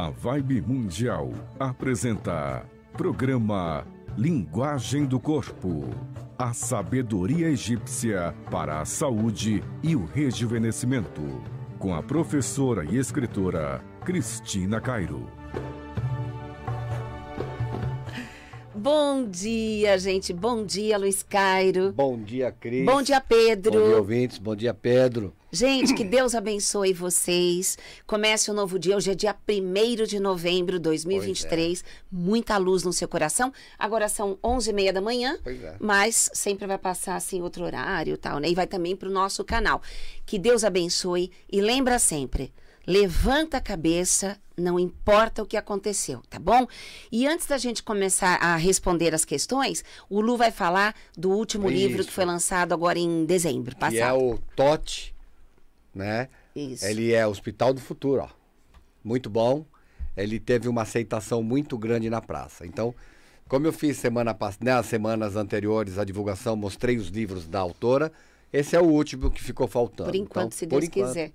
A Vibe Mundial apresenta programa Linguagem do Corpo. A sabedoria egípcia para a saúde e o rejuvenescimento. Com a professora e escritora Cristina Cairo. Bom dia, gente. Bom dia, Luiz Cairo. Bom dia, Cris. Bom dia, Pedro. Bom dia, ouvintes. Bom dia, Pedro. Gente, que Deus abençoe vocês. Comece um novo dia. Hoje é dia 1 de novembro de 2023. É. Muita luz no seu coração. Agora são 11h30 da manhã. É. Mas sempre vai passar assim outro horário e tal, né? E vai também para o nosso canal. Que Deus abençoe. E lembra sempre, levanta a cabeça, não importa o que aconteceu, tá bom? E antes da gente começar a responder as questões, o Lu vai falar do último Isso. livro que foi lançado agora em dezembro é passado. E é o Tote né? Isso. Ele é Hospital do Futuro, ó. Muito bom. Ele teve uma aceitação muito grande na praça. Então, como eu fiz semana passada, né, nas semanas anteriores a divulgação, mostrei os livros da autora. Esse é o último que ficou faltando. Por enquanto, então, se Deus enquanto, quiser.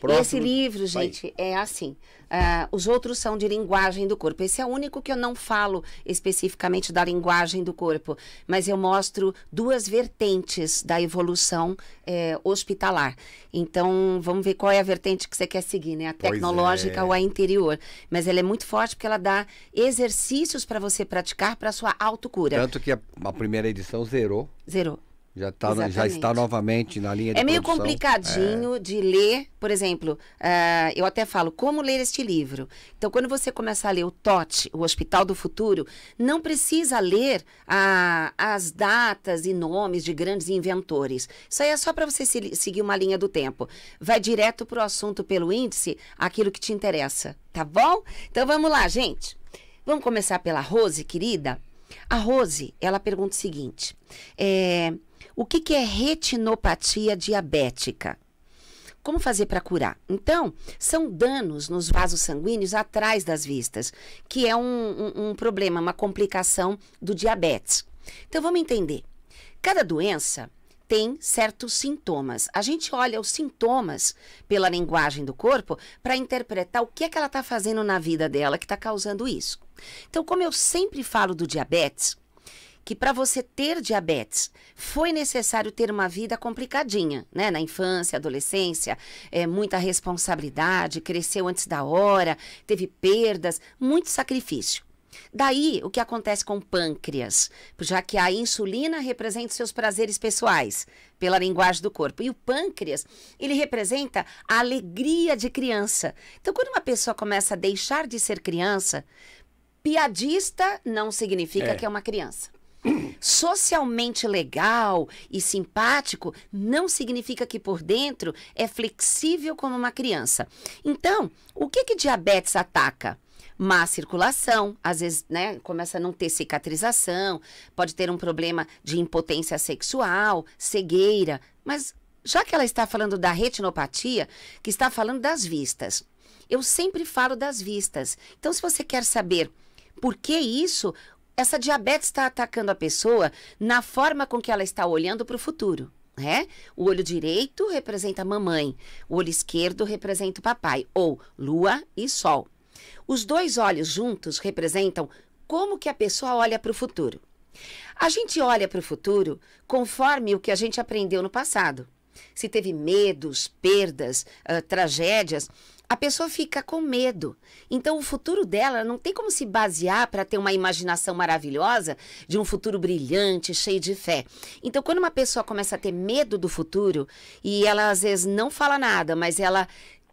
Próximo. Esse livro, gente, Vai. é assim. Uh, os outros são de linguagem do corpo. Esse é o único que eu não falo especificamente da linguagem do corpo, mas eu mostro duas vertentes da evolução é, hospitalar. Então, vamos ver qual é a vertente que você quer seguir, né? A é. tecnológica é. ou a interior. Mas ela é muito forte porque ela dá exercícios para você praticar para sua autocura. Tanto que a, a primeira edição zerou. Zerou. Já, tá, já está novamente na linha é de É meio produção. complicadinho é. de ler, por exemplo, uh, eu até falo, como ler este livro? Então, quando você começa a ler o TOT o Hospital do Futuro, não precisa ler uh, as datas e nomes de grandes inventores. Isso aí é só para você se, seguir uma linha do tempo. Vai direto para o assunto pelo índice, aquilo que te interessa, tá bom? Então, vamos lá, gente. Vamos começar pela Rose, querida? A Rose, ela pergunta o seguinte: é, o que, que é retinopatia diabética? Como fazer para curar? Então, são danos nos vasos sanguíneos atrás das vistas, que é um, um, um problema, uma complicação do diabetes. Então, vamos entender. Cada doença tem certos sintomas. A gente olha os sintomas pela linguagem do corpo para interpretar o que é que ela está fazendo na vida dela que está causando isso. Então, como eu sempre falo do diabetes, que para você ter diabetes foi necessário ter uma vida complicadinha, né? Na infância, adolescência, é, muita responsabilidade, cresceu antes da hora, teve perdas, muito sacrifício. Daí, o que acontece com o pâncreas? Já que a insulina representa seus prazeres pessoais, pela linguagem do corpo. E o pâncreas, ele representa a alegria de criança. Então, quando uma pessoa começa a deixar de ser criança, piadista não significa é. que é uma criança socialmente legal e simpático não significa que por dentro é flexível como uma criança. Então, o que que diabetes ataca? má circulação, às vezes, né, começa a não ter cicatrização, pode ter um problema de impotência sexual, cegueira, mas já que ela está falando da retinopatia, que está falando das vistas. Eu sempre falo das vistas. Então, se você quer saber por que isso, essa diabetes está atacando a pessoa na forma com que ela está olhando para o futuro. É? O olho direito representa a mamãe, o olho esquerdo representa o papai, ou lua e sol. Os dois olhos juntos representam como que a pessoa olha para o futuro. A gente olha para o futuro conforme o que a gente aprendeu no passado se teve medos, perdas, uh, tragédias, a pessoa fica com medo. Então, o futuro dela não tem como se basear para ter uma imaginação maravilhosa de um futuro brilhante, cheio de fé. Então, quando uma pessoa começa a ter medo do futuro e ela às vezes não fala nada, mas ela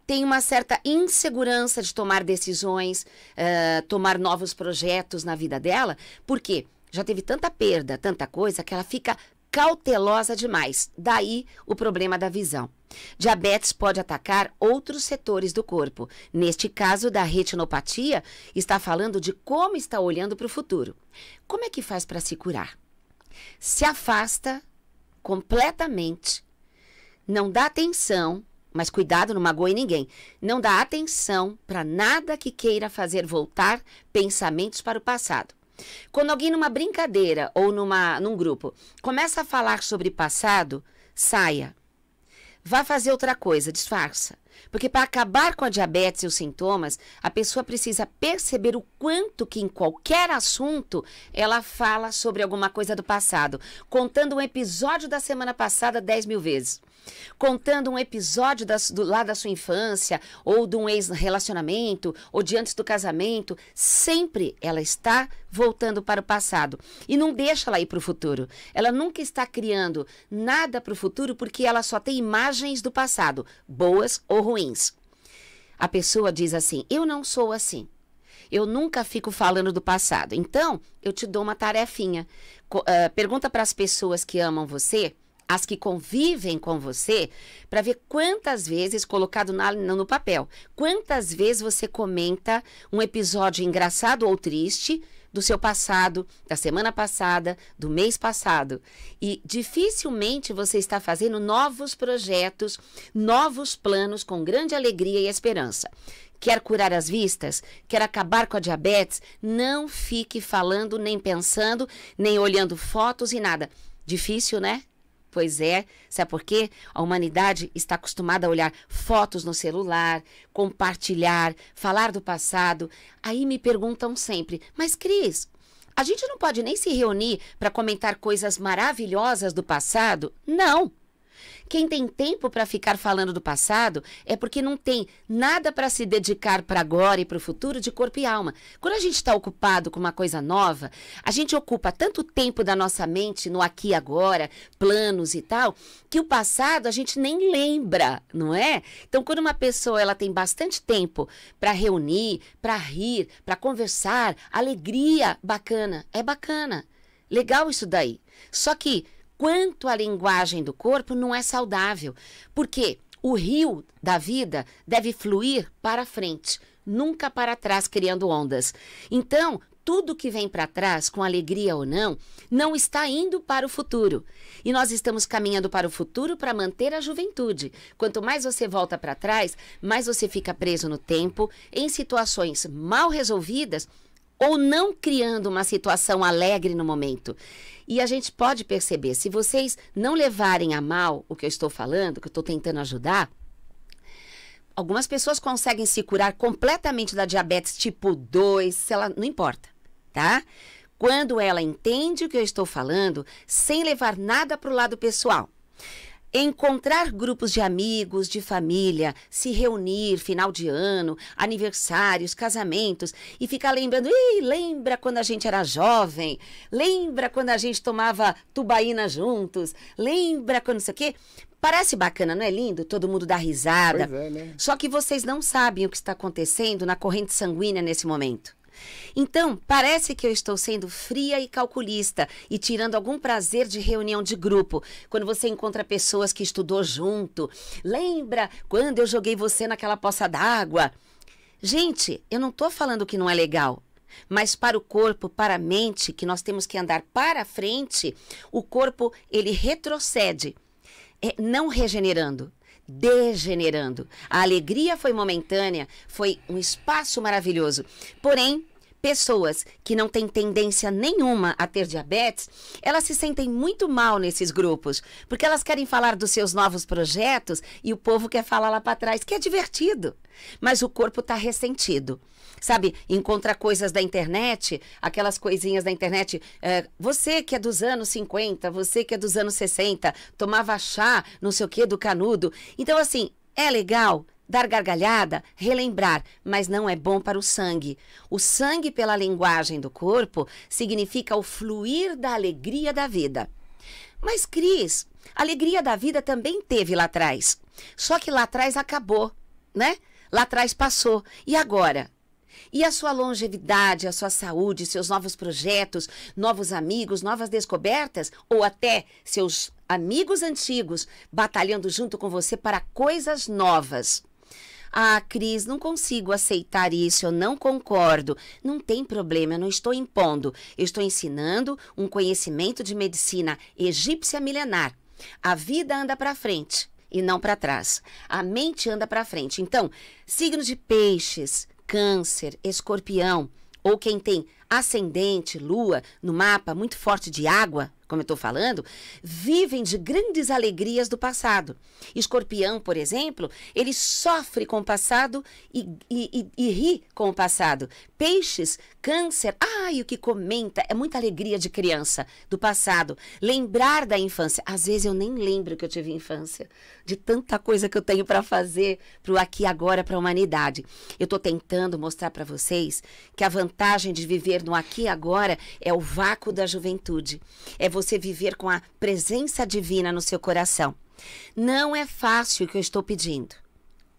tem uma certa insegurança de tomar decisões, uh, tomar novos projetos na vida dela, porque já teve tanta perda, tanta coisa, que ela fica cautelosa demais. Daí o problema da visão. Diabetes pode atacar outros setores do corpo. Neste caso da retinopatia, está falando de como está olhando para o futuro. Como é que faz para se curar? Se afasta completamente, não dá atenção, mas cuidado, não magoe ninguém. Não dá atenção para nada que queira fazer voltar pensamentos para o passado. Quando alguém numa brincadeira ou numa, num grupo começa a falar sobre passado, saia. Vá fazer outra coisa, disfarça. Porque para acabar com a diabetes e os sintomas, a pessoa precisa perceber o quanto que em qualquer assunto ela fala sobre alguma coisa do passado, contando um episódio da semana passada 10 mil vezes contando um episódio das, do, lá da sua infância, ou de um ex-relacionamento, ou de antes do casamento, sempre ela está voltando para o passado. E não deixa ela ir para o futuro. Ela nunca está criando nada para o futuro porque ela só tem imagens do passado, boas ou ruins. A pessoa diz assim: Eu não sou assim. Eu nunca fico falando do passado. Então, eu te dou uma tarefinha. Eh, pergunta para as pessoas que amam você as que convivem com você, para ver quantas vezes, colocado na, no papel, quantas vezes você comenta um episódio engraçado ou triste do seu passado, da semana passada, do mês passado. E dificilmente você está fazendo novos projetos, novos planos com grande alegria e esperança. Quer curar as vistas? Quer acabar com a diabetes? Não fique falando, nem pensando, nem olhando fotos e nada. Difícil, né? Pois é, sabe por quê? A humanidade está acostumada a olhar fotos no celular, compartilhar, falar do passado. Aí me perguntam sempre, mas Cris, a gente não pode nem se reunir para comentar coisas maravilhosas do passado? Não! Quem tem tempo para ficar falando do passado é porque não tem nada para se dedicar para agora e para o futuro de corpo e alma. Quando a gente está ocupado com uma coisa nova, a gente ocupa tanto tempo da nossa mente no aqui e agora, planos e tal, que o passado a gente nem lembra, não é? Então, quando uma pessoa ela tem bastante tempo para reunir, para rir, para conversar, alegria, bacana, é bacana. Legal isso daí. Só que quanto a linguagem do corpo não é saudável, porque o rio da vida deve fluir para frente, nunca para trás, criando ondas. Então, tudo que vem para trás, com alegria ou não, não está indo para o futuro. E nós estamos caminhando para o futuro para manter a juventude. Quanto mais você volta para trás, mais você fica preso no tempo, em situações mal resolvidas ou não criando uma situação alegre no momento. E a gente pode perceber, se vocês não levarem a mal o que eu estou falando, que eu estou tentando ajudar, algumas pessoas conseguem se curar completamente da diabetes tipo 2, se ela não importa, tá? Quando ela entende o que eu estou falando, sem levar nada para o lado pessoal. Encontrar grupos de amigos, de família, se reunir final de ano, aniversários, casamentos e ficar lembrando, Ih, lembra quando a gente era jovem? Lembra quando a gente tomava tubaína juntos? Lembra quando não sei o quê? Parece bacana, não é lindo? Todo mundo dá risada. É, né? Só que vocês não sabem o que está acontecendo na corrente sanguínea nesse momento. Então, parece que eu estou sendo fria e calculista e tirando algum prazer de reunião de grupo, quando você encontra pessoas que estudou junto. Lembra quando eu joguei você naquela poça d'água? Gente, eu não estou falando que não é legal, mas para o corpo, para a mente, que nós temos que andar para frente, o corpo ele retrocede, é, não regenerando degenerando. A alegria foi momentânea, foi um espaço maravilhoso. Porém, pessoas que não têm tendência nenhuma a ter diabetes, elas se sentem muito mal nesses grupos, porque elas querem falar dos seus novos projetos e o povo quer falar lá para trás, que é divertido. Mas o corpo está ressentido. Sabe, encontra coisas da internet, aquelas coisinhas da internet. É, você que é dos anos 50, você que é dos anos 60, tomava chá, não sei o que, do canudo. Então, assim, é legal? Dar gargalhada, relembrar, mas não é bom para o sangue. O sangue, pela linguagem do corpo, significa o fluir da alegria da vida. Mas, Cris, a alegria da vida também teve lá atrás. Só que lá atrás acabou, né? Lá atrás passou. E agora? E a sua longevidade, a sua saúde, seus novos projetos, novos amigos, novas descobertas, ou até seus amigos antigos batalhando junto com você para coisas novas. Ah, Cris, não consigo aceitar isso, eu não concordo. Não tem problema, eu não estou impondo. Eu estou ensinando um conhecimento de medicina egípcia milenar. A vida anda para frente e não para trás. A mente anda para frente. Então, signos de peixes, câncer, escorpião, ou quem tem ascendente, lua, no mapa muito forte de água, como eu estou falando, vivem de grandes alegrias do passado. Escorpião, por exemplo, ele sofre com o passado e, e, e, e ri com o passado. Peixes, câncer, ai, o que comenta, é muita alegria de criança, do passado. Lembrar da infância. Às vezes eu nem lembro que eu tive infância, de tanta coisa que eu tenho para fazer para o aqui e agora, para a humanidade. Eu estou tentando mostrar para vocês que a vantagem de viver no aqui e agora é o vácuo da juventude. É você você viver com a presença divina no seu coração. Não é fácil o que eu estou pedindo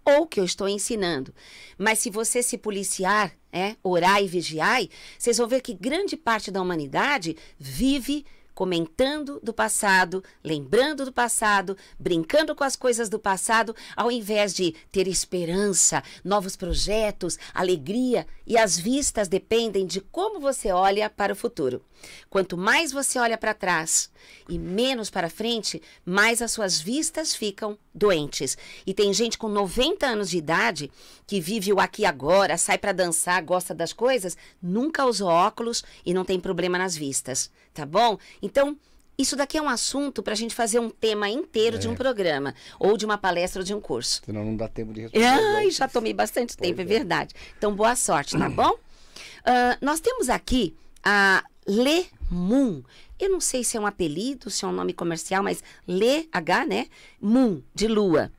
ou que eu estou ensinando. Mas se você se policiar, é, orar e vigiar, vocês vão ver que grande parte da humanidade vive comentando do passado, lembrando do passado, brincando com as coisas do passado, ao invés de ter esperança, novos projetos, alegria e as vistas dependem de como você olha para o futuro. Quanto mais você olha para trás e menos para frente, mais as suas vistas ficam doentes. E tem gente com 90 anos de idade que vive o aqui e agora, sai para dançar, gosta das coisas, nunca usou óculos e não tem problema nas vistas, tá bom? Então, isso daqui é um assunto para a gente fazer um tema inteiro é. de um é. programa, ou de uma palestra, ou de um curso. Senão não dá tempo de responder. Ai, já tomei bastante tempo, é, é. verdade. Então, boa sorte, tá bom? Uh, nós temos aqui a Le Moon. Eu não sei se é um apelido, se é um nome comercial, mas Le, H, né? Moon, de lua.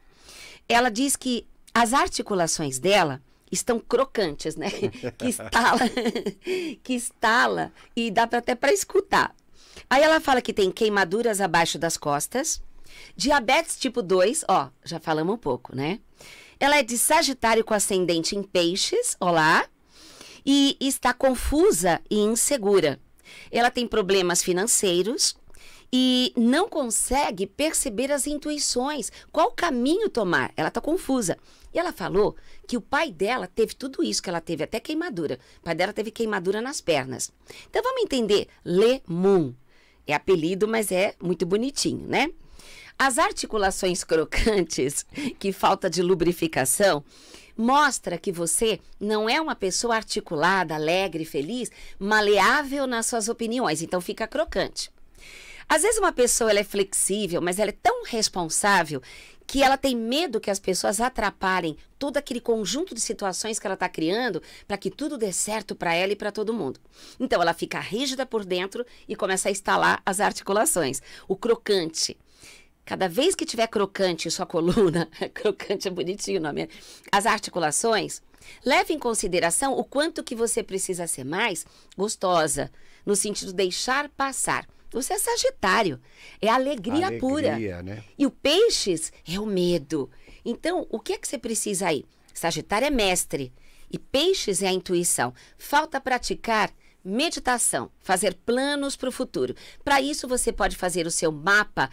Ela diz que as articulações dela estão crocantes, né? que estala, que estala e dá até para escutar. Aí ela fala que tem queimaduras abaixo das costas, diabetes tipo 2, ó, já falamos um pouco, né? Ela é de Sagitário com ascendente em peixes, olá, e está confusa e insegura. Ela tem problemas financeiros e não consegue perceber as intuições, qual caminho tomar. Ela está confusa. E ela falou que o pai dela teve tudo isso, que ela teve até queimadura. O pai dela teve queimadura nas pernas. Então vamos entender Lemum. É apelido, mas é muito bonitinho, né? As articulações crocantes, que falta de lubrificação, mostra que você não é uma pessoa articulada, alegre, feliz, maleável nas suas opiniões, então fica crocante. Às vezes uma pessoa ela é flexível, mas ela é tão responsável que ela tem medo que as pessoas atrapalhem todo aquele conjunto de situações que ela está criando para que tudo dê certo para ela e para todo mundo. Então ela fica rígida por dentro e começa a instalar as articulações. O crocante. Cada vez que tiver crocante sua coluna, crocante é bonitinho o nome, né? as articulações, leve em consideração o quanto que você precisa ser mais gostosa, no sentido de deixar passar. Você é Sagitário. É alegria, alegria pura. Né? E o Peixes é o medo. Então, o que é que você precisa aí? Sagitário é mestre. E Peixes é a intuição. Falta praticar meditação, fazer planos para o futuro. Para isso, você pode fazer o seu mapa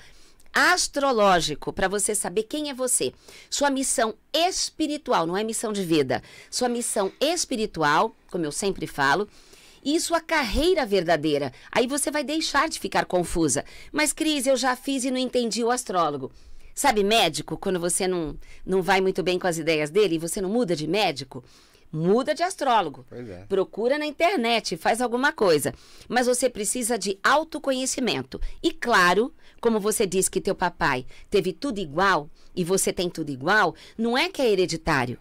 astrológico para você saber quem é você. Sua missão espiritual, não é missão de vida. Sua missão espiritual, como eu sempre falo, isso a carreira verdadeira. Aí você vai deixar de ficar confusa. Mas, Cris, eu já fiz e não entendi o astrólogo. Sabe, médico, quando você não, não vai muito bem com as ideias dele e você não muda de médico, muda de astrólogo. É. Procura na internet, faz alguma coisa. Mas você precisa de autoconhecimento. E claro, como você disse que teu papai teve tudo igual e você tem tudo igual, não é que é hereditário.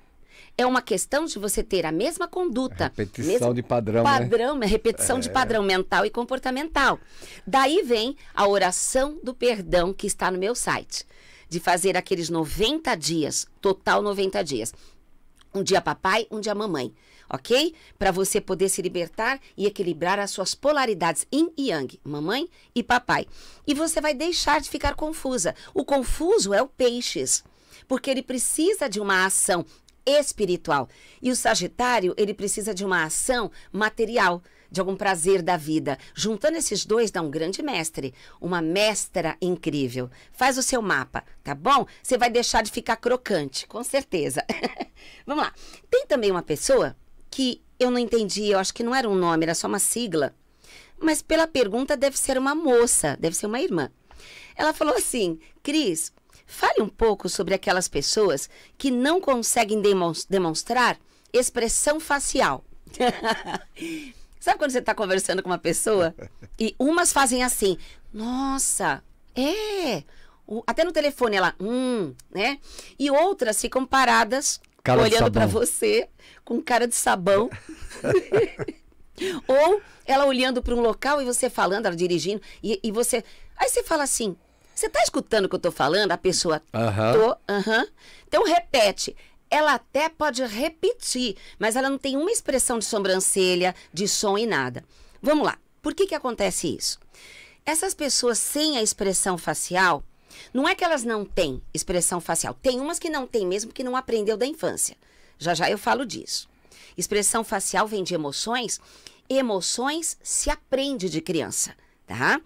É uma questão de você ter a mesma conduta. É né? é repetição de padrão. Padrão, né? repetição é. de padrão mental e comportamental. Daí vem a oração do perdão que está no meu site. De fazer aqueles 90 dias, total 90 dias. Um dia papai, um dia mamãe, ok? Para você poder se libertar e equilibrar as suas polaridades yin e yang, mamãe e papai. E você vai deixar de ficar confusa. O confuso é o peixes, porque ele precisa de uma ação espiritual. E o Sagitário, ele precisa de uma ação material, de algum prazer da vida. Juntando esses dois dá um grande mestre, uma mestra incrível. Faz o seu mapa, tá bom? Você vai deixar de ficar crocante, com certeza. Vamos lá. Tem também uma pessoa que eu não entendi, eu acho que não era um nome, era só uma sigla. Mas pela pergunta deve ser uma moça, deve ser uma irmã. Ela falou assim: "Cris, Fale um pouco sobre aquelas pessoas que não conseguem demonstrar expressão facial. Sabe quando você está conversando com uma pessoa e umas fazem assim, nossa, é. Até no telefone ela, hum, né? E outras ficam paradas, cara olhando para você com cara de sabão. Ou ela olhando para um local e você falando, ela dirigindo, e, e você. Aí você fala assim: você tá escutando o que eu tô falando? A pessoa. Aham. Tô, Então repete. Ela até pode repetir, mas ela não tem uma expressão de sobrancelha, de som e nada. Vamos lá. Por que que acontece isso? Essas pessoas sem a expressão facial, não é que elas não têm expressão facial. Tem umas que não têm mesmo que não aprendeu da infância. Já já eu falo disso. Expressão facial vem de emoções. Emoções se aprende de criança, tá?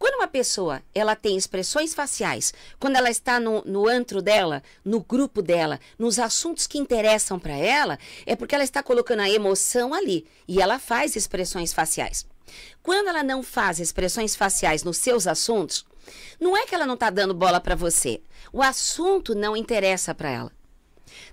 Quando uma pessoa ela tem expressões faciais, quando ela está no, no antro dela, no grupo dela, nos assuntos que interessam para ela, é porque ela está colocando a emoção ali e ela faz expressões faciais. Quando ela não faz expressões faciais nos seus assuntos, não é que ela não está dando bola para você. O assunto não interessa para ela.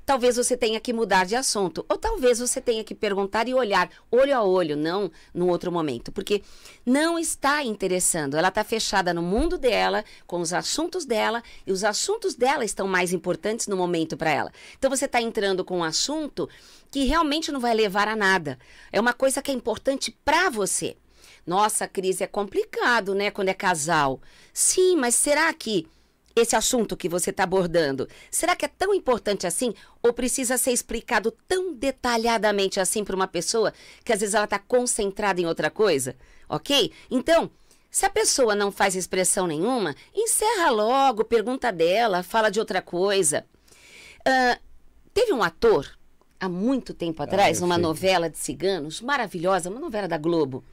Talvez você tenha que mudar de assunto. Ou talvez você tenha que perguntar e olhar olho a olho, não num outro momento. Porque não está interessando. Ela está fechada no mundo dela, com os assuntos dela, e os assuntos dela estão mais importantes no momento para ela. Então você está entrando com um assunto que realmente não vai levar a nada. É uma coisa que é importante para você. Nossa, Cris, é complicado, né, quando é casal. Sim, mas será que esse assunto que você está abordando, será que é tão importante assim ou precisa ser explicado tão detalhadamente assim para uma pessoa que às vezes ela está concentrada em outra coisa? Ok? Então, se a pessoa não faz expressão nenhuma, encerra logo, pergunta dela, fala de outra coisa. Uh, teve um ator, há muito tempo ah, atrás, ah, numa sei. novela de ciganos, maravilhosa, uma novela da Globo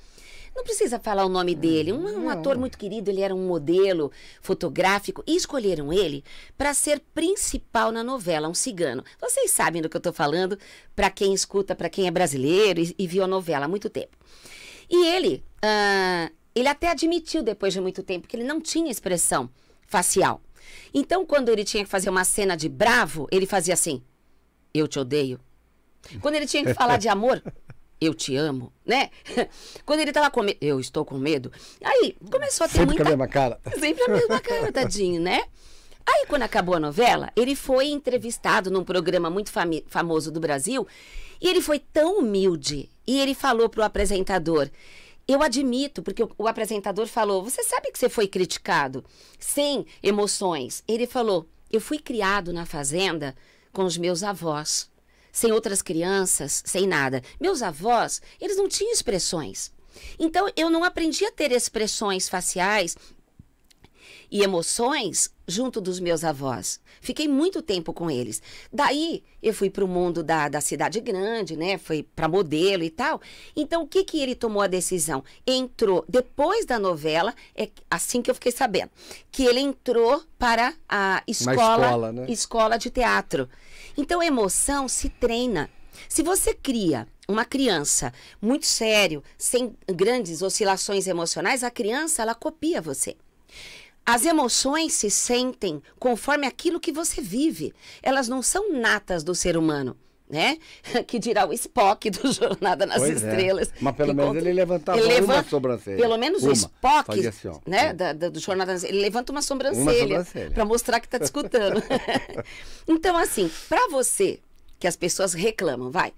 não precisa falar o nome dele. Um, um ator muito querido, ele era um modelo fotográfico e escolheram ele para ser principal na novela, um cigano. Vocês sabem do que eu estou falando, para quem escuta, para quem é brasileiro e, e, viu a novela há muito tempo. E ele, uh, ele até admitiu depois de muito tempo que ele não tinha expressão facial. Então, quando ele tinha que fazer uma cena de bravo, ele fazia assim: Eu te odeio. Quando ele tinha que falar de amor, eu te amo, né? Quando ele tava com medo, eu estou com medo. Aí começou a ter Sempre muita... vem a mesma cara. Sempre a mesma cara, tadinho, né? Aí quando acabou a novela, ele foi entrevistado num programa muito famoso do Brasil e ele foi tão humilde e ele falou pro apresentador... Eu admito, porque o apresentador falou: Você sabe que você foi criticado, sem emoções. Ele falou: Eu fui criado na fazenda com os meus avós sem outras crianças, sem nada. Meus avós, eles não tinham expressões. Então eu não aprendi a ter expressões faciais e emoções junto dos meus avós. Fiquei muito tempo com eles. Daí eu fui para o mundo da, da cidade grande, né? Fui para modelo e tal. Então o que que ele tomou a decisão? Entrou depois da novela, é assim que eu fiquei sabendo, que ele entrou para a escola, escola, né? escola de teatro. Então, emoção se treina. Se você cria uma criança muito sério, sem grandes oscilações emocionais, a criança ela copia você. As emoções se sentem conforme aquilo que você vive. Elas não são natas do ser humano né? Que dirá o Spock do Jornada nas pois é. Estrelas. É. Mas pelo menos ele levantava ele levanta... uma sobrancelha. Pelo menos uma. o Spock, assim, né? Da, da, do Jornada nas Estrelas, ele levanta uma sobrancelha, para mostrar que está te escutando. então, assim, para você, que as pessoas reclamam, vai,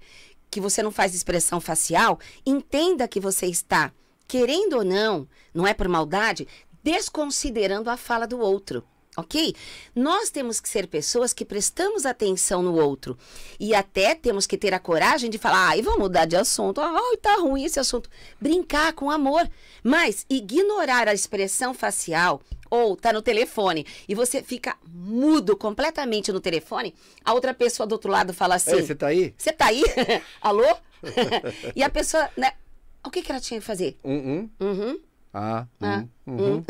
que você não faz expressão facial, entenda que você está, querendo ou não, não é por maldade, desconsiderando a fala do outro ok? Nós temos que ser pessoas que prestamos atenção no outro. E até temos que ter a coragem de falar, ai, vamos mudar de assunto, ai, tá ruim esse assunto. Brincar com amor, mas ignorar a expressão facial ou tá no telefone e você fica mudo completamente no telefone, a outra pessoa do outro lado fala assim... Você tá aí? Você tá aí? Alô? e a pessoa, né? O que, que ela tinha que fazer? Uhum. Uhum. Ah, ah, uhum, uhum.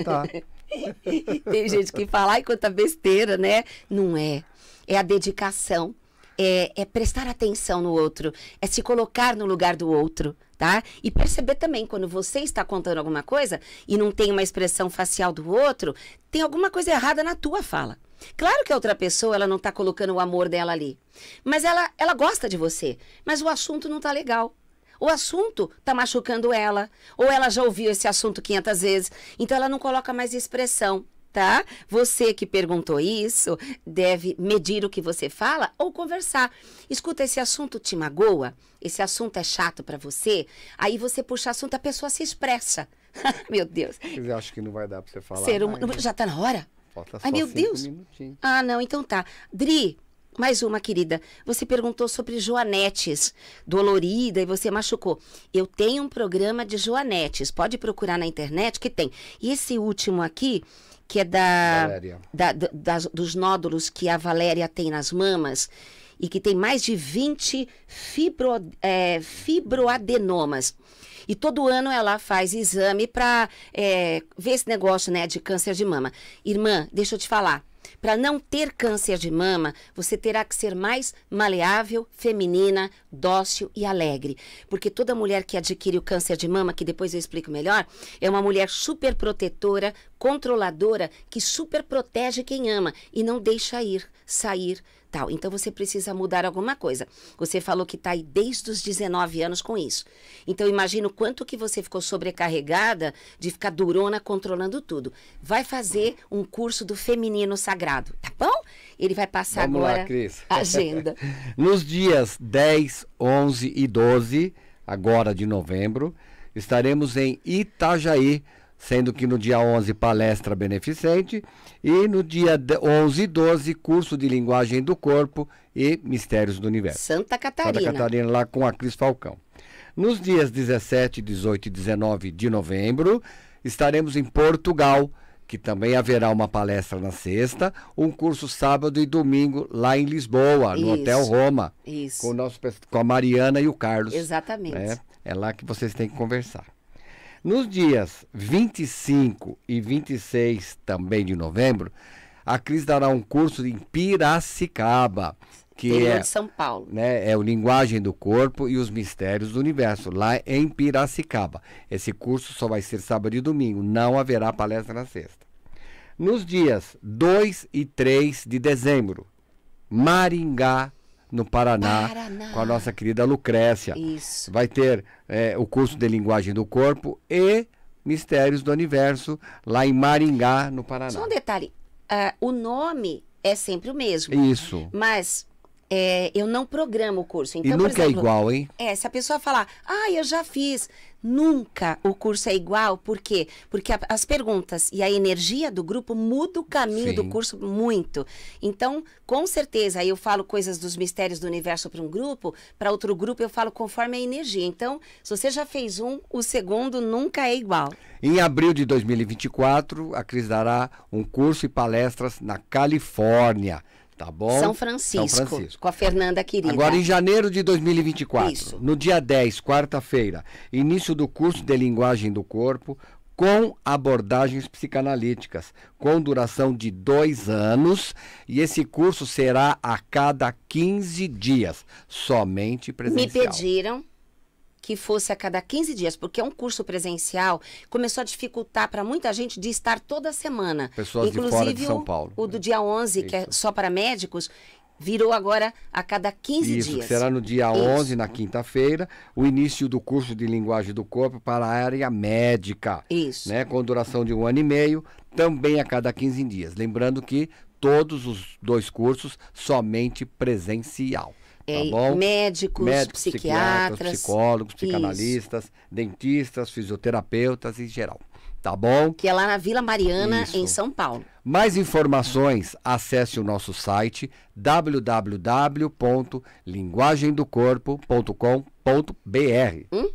ah, tá. Tem gente que fala, ai, quanta besteira, né? Não é. É a dedicação. É, é, prestar atenção no outro, é se colocar no lugar do outro, tá? E perceber também quando você está contando alguma coisa e não tem uma expressão facial do outro, tem alguma coisa errada na tua fala. Claro que a outra pessoa ela não está colocando o amor dela ali, mas ela ela gosta de você, mas o assunto não está legal o assunto está machucando ela, ou ela já ouviu esse assunto 500 vezes, então ela não coloca mais expressão tá? Você que perguntou isso deve medir o que você fala ou conversar. Escuta, esse assunto te magoa? Esse assunto é chato para você? Aí você puxa assunto, a pessoa se expressa. meu Deus. Eu acho que não vai dar para você falar. Ser humano, Já tá na hora? Falta só Ai, meu Deus. Minutinhos. Ah, não, então tá. Dri, mais uma, querida. Você perguntou sobre Joanetes, dolorida, e você machucou. Eu tenho um programa de Joanetes. Pode procurar na internet que tem. E esse último aqui, que é da, da, da dos nódulos que a Valéria tem nas mamas e que tem mais de 20 fibro, é, fibroadenomas. E todo ano ela faz exame para é, ver esse negócio né, de câncer de mama. Irmã, deixa eu te falar para não ter câncer de mama, você terá que ser mais maleável, feminina, dócil e alegre. Porque toda mulher que adquire o câncer de mama, que depois eu explico melhor, é uma mulher super protetora, controladora, que super protege quem ama e não deixa ir, sair, tal. Então você precisa mudar alguma coisa. Você falou que está aí desde os 19 anos com isso. Então imagino quanto que você ficou sobrecarregada de ficar durona controlando tudo. Vai fazer um curso do feminino sagrado, tá bom? Ele vai passar Vamos agora lá, Cris. a agenda. Nos dias 10, 11 e 12, agora de novembro, estaremos em Itajaí sendo que no dia 11 palestra beneficente e no dia 11 e 12 curso de linguagem do corpo e mistérios do universo. Santa Catarina. Santa Catarina lá com a Cris Falcão. Nos dias 17, 18 e 19 de novembro estaremos em Portugal, que também haverá uma palestra na sexta, um curso sábado e domingo lá em Lisboa, no Isso. Hotel Roma, Isso. com o nosso com a Mariana e o Carlos. Exatamente. Né? É lá que vocês têm que conversar. Nos dias 25 e 26 também de novembro, a Cris dará um curso em Piracicaba, que é, São Paulo. Né, é o Linguagem do Corpo e os Mistérios do Universo, lá em Piracicaba. Esse curso só vai ser sábado e domingo, não haverá palestra na sexta. Nos dias 2 e 3 de dezembro, Maringá, no Paraná, Paraná, com a nossa querida Lucrécia. Isso. Vai ter é, o curso de linguagem do corpo e mistérios do universo lá em Maringá, no Paraná. Só um detalhe: uh, o nome é sempre o mesmo. Isso. Mas é, eu não programo o curso. Então, e nunca é exemplo, é igual, hein? É, se a pessoa falar, ah, eu já fiz. Nunca o curso é igual, por quê? Porque a, as perguntas e a energia do grupo muda o caminho Sim. do curso muito. Então, com certeza, aí eu falo coisas dos mistérios do universo para um grupo, para outro grupo eu falo conforme a energia. Então, se você já fez um, o segundo nunca é igual. Em abril de 2024, a Cris dará um curso e palestras na Califórnia. Tá bom? São Francisco, São Francisco. Com a Fernanda querida. Agora em janeiro de 2024, Isso. no dia 10, quarta-feira, início do curso de linguagem do corpo com abordagens psicanalíticas, com duração de dois anos, e esse curso será a cada 15 dias, somente presencial. Me pediram que fosse a cada 15 dias, porque é um curso presencial, começou a dificultar para muita gente de estar toda semana. Pessoas Inclusive, de fora de São Paulo. O, o do dia 11, Isso. que é só para médicos, virou agora a cada 15 Isso, dias. será no dia Isso. 11, na quinta-feira, o início do curso de linguagem do corpo para a área médica. Isso. Né, com duração de um ano e meio, também a cada 15 dias. Lembrando que todos os dois cursos somente presencial. Tá é, tá médicos, médicos, psiquiatras, psiquiatras psicólogos, psicanalistas, dentistas, fisioterapeutas em geral. Tá bom? Que é lá na Vila Mariana, isso. em São Paulo. Mais informações, acesse o nosso site www.linguagemdocorpo.com.br hum?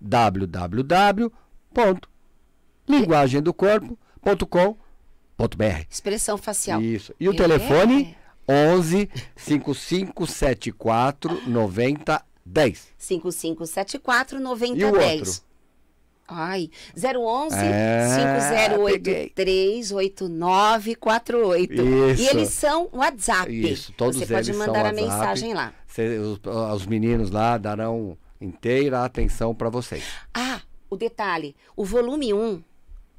www.linguagemdocorpo.com.br Expressão facial. Isso. E o é. telefone? 11 5574 9010. 5574 9010. Ai, 011 é, 50838948. Isso. E eles são WhatsApp. Isso, todos Você eles pode mandar a WhatsApp. mensagem lá. Cê, os, os meninos lá darão inteira atenção para vocês. Ah, o detalhe, o volume 1,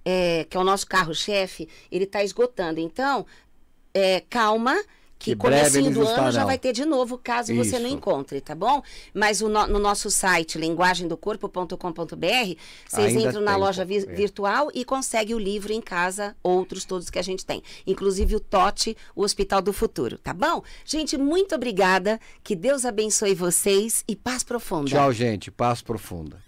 é, que é o nosso carro-chefe, ele está esgotando. Então, é, calma que, que comecinho do ano já vai ter de novo, caso Isso. você não encontre, tá bom? Mas no, no nosso site, linguagemdocorpo.com.br, vocês Ainda entram na loja vi é. virtual e conseguem o livro em casa, outros todos que a gente tem. Inclusive o TOTE, o Hospital do Futuro, tá bom? Gente, muito obrigada, que Deus abençoe vocês e paz profunda. Tchau, gente, paz profunda.